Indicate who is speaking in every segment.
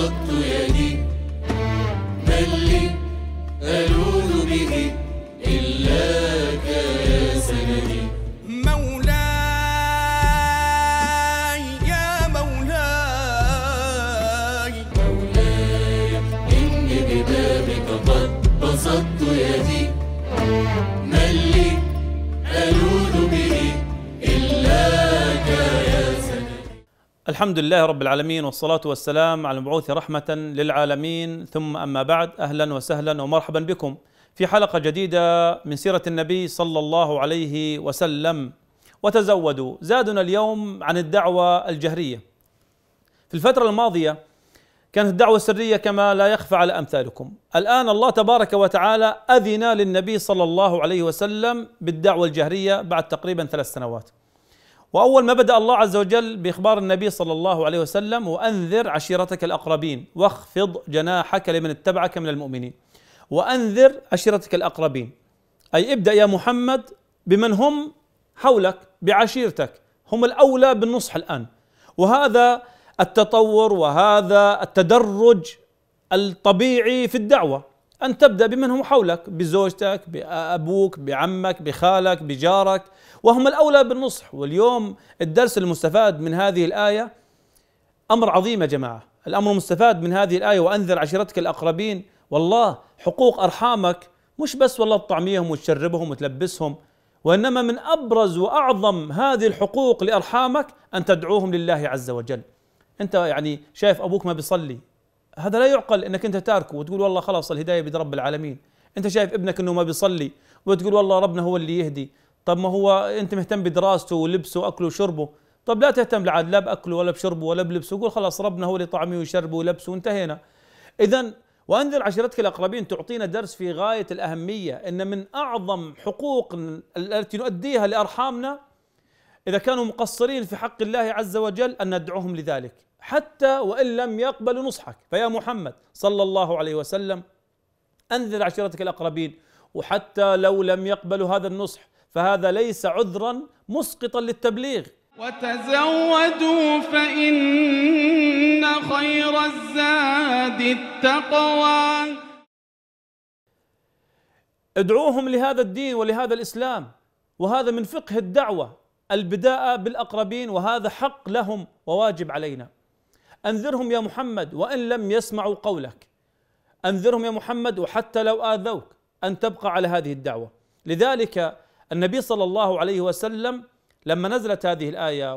Speaker 1: بسطت يدي بل ألوذ به إلاك يا سندي مولاي يا مولاي مولاي إني ببابك قد بسطت يدي الحمد لله رب العالمين والصلاة والسلام على المبعوث رحمة للعالمين ثم أما بعد أهلا وسهلا ومرحبا بكم في حلقة جديدة من سيرة النبي صلى الله عليه وسلم وتزودوا زادنا اليوم عن الدعوة الجهرية في الفترة الماضية كانت الدعوة السرية كما لا يخفى على أمثالكم الآن الله تبارك وتعالى أذن للنبي صلى الله عليه وسلم بالدعوة الجهرية بعد تقريبا ثلاث سنوات وأول ما بدأ الله عز وجل بإخبار النبي صلى الله عليه وسلم وأنذر عشيرتك الأقربين واخفض جناحك لمن اتبعك من المؤمنين وأنذر عشيرتك الأقربين أي ابدأ يا محمد بمن هم حولك بعشيرتك هم الأولى بالنصح الآن وهذا التطور وهذا التدرج الطبيعي في الدعوة أن تبدأ بمن هم حولك بزوجتك بأبوك بعمك بخالك بجارك وهم الأولى بالنصح واليوم الدرس المستفاد من هذه الآية أمر عظيم يا جماعة الأمر المستفاد من هذه الآية وأنذر عشيرتك الأقربين والله حقوق أرحامك مش بس والله تطعميهم وتشربهم وتلبسهم وإنما من أبرز وأعظم هذه الحقوق لأرحامك أن تدعوهم لله عز وجل أنت يعني شايف أبوك ما بيصلي هذا لا يعقل انك انت تاركه وتقول والله خلاص الهدايه بيد رب العالمين انت شايف ابنك انه ما بيصلي وتقول والله ربنا هو اللي يهدي طب ما هو انت مهتم بدراسته ولبسه واكله وشربه طب لا تهتم لا باكله ولا بشربه ولا بلبسه قول خلاص ربنا هو اللي طعمه وشربه ولبسه وانتهينا اذا وانذر عشيرتك الاقربين تعطينا درس في غايه الاهميه ان من اعظم حقوق التي نؤديها لارحامنا إذا كانوا مقصرين في حق الله عز وجل أن ندعوهم لذلك حتى وإن لم يقبلوا نصحك فيا محمد صلى الله عليه وسلم أنذر عشيرتك الأقربين وحتى لو لم يقبلوا هذا النصح فهذا ليس عذرا مسقطا للتبليغ وتزودوا فإن خير الزاد التقوى ادعوهم لهذا الدين ولهذا الإسلام وهذا من فقه الدعوة البداء بالاقربين وهذا حق لهم وواجب علينا انذرهم يا محمد وان لم يسمعوا قولك انذرهم يا محمد وحتى لو اذوك ان تبقى على هذه الدعوه لذلك النبي صلى الله عليه وسلم لما نزلت هذه الآية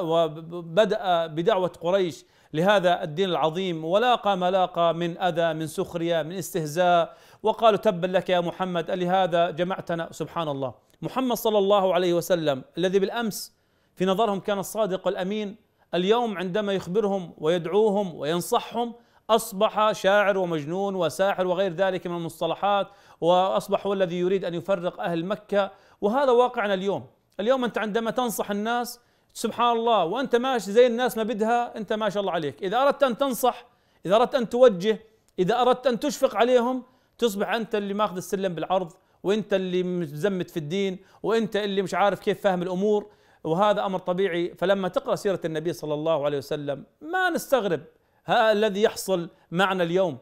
Speaker 1: وبدأ بدعوة قريش لهذا الدين العظيم ولاقى ما لاقى من أذى من سخرية من استهزاء وقالوا تبا لك يا محمد ألهذا جمعتنا سبحان الله محمد صلى الله عليه وسلم الذي بالأمس في نظرهم كان الصادق الأمين اليوم عندما يخبرهم ويدعوهم وينصحهم أصبح شاعر ومجنون وساحر وغير ذلك من المصطلحات وأصبح هو الذي يريد أن يفرق أهل مكة وهذا واقعنا اليوم اليوم أنت عندما تنصح الناس سبحان الله وأنت ماشي زي الناس ما بدها أنت ما شاء الله عليك إذا أردت أن تنصح إذا أردت أن توجه إذا أردت أن تشفق عليهم تصبح أنت اللي ماخذ السلم بالعرض وأنت اللي مزمت في الدين وأنت اللي مش عارف كيف فاهم الأمور وهذا أمر طبيعي فلما تقرأ سيرة النبي صلى الله عليه وسلم ما نستغرب ها الذي يحصل معنا اليوم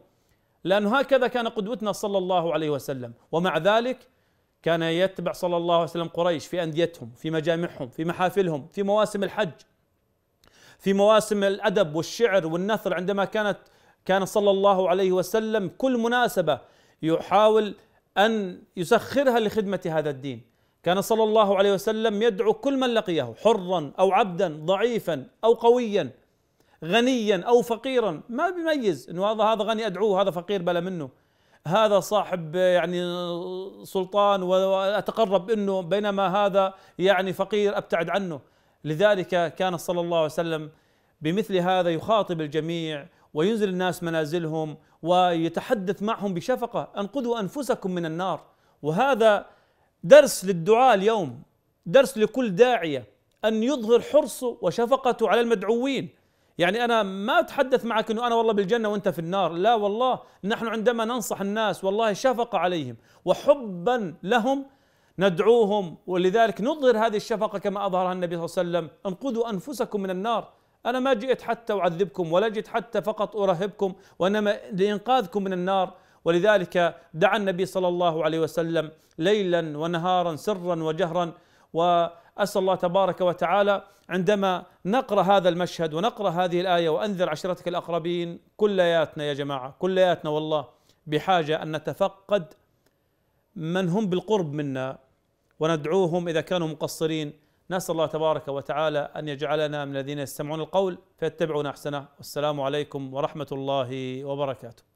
Speaker 1: لأنه هكذا كان قدوتنا صلى الله عليه وسلم ومع ذلك كان يتبع صلى الله عليه وسلم قريش في أنديتهم في مجامعهم في محافلهم في مواسم الحج في مواسم الأدب والشعر والنثر عندما كانت كان صلى الله عليه وسلم كل مناسبة يحاول أن يسخرها لخدمة هذا الدين كان صلى الله عليه وسلم يدعو كل من لقيه حرا أو عبدا ضعيفا أو قويا غنيا أو فقيرا ما بيميز أنه هذا هذا غني أدعوه هذا فقير بلا منه هذا صاحب يعني سلطان واتقرب انه بينما هذا يعني فقير ابتعد عنه لذلك كان صلى الله عليه وسلم بمثل هذا يخاطب الجميع وينزل الناس منازلهم ويتحدث معهم بشفقه انقذوا انفسكم من النار وهذا درس للدعاء اليوم درس لكل داعيه ان يظهر حرصه وشفقته على المدعوين يعني أنا ما أتحدث معك أنه أنا والله بالجنة وأنت في النار لا والله نحن عندما ننصح الناس والله شفقة عليهم وحبا لهم ندعوهم ولذلك نظهر هذه الشفقة كما أظهرها النبي صلى الله عليه وسلم انقذوا أنفسكم من النار أنا ما جئت حتى أعذبكم ولا جئت حتى فقط أرهبكم وإنما لإنقاذكم من النار ولذلك دعا النبي صلى الله عليه وسلم ليلا ونهارا سرا وجهرا و اسال الله تبارك وتعالى عندما نقرا هذا المشهد ونقرا هذه الايه وانذر عشيرتك الاقربين كلياتنا يا جماعه كلياتنا والله بحاجه ان نتفقد من هم بالقرب منا وندعوهم اذا كانوا مقصرين نسال الله تبارك وتعالى ان يجعلنا من الذين يستمعون القول فيتبعون احسنه والسلام عليكم ورحمه الله وبركاته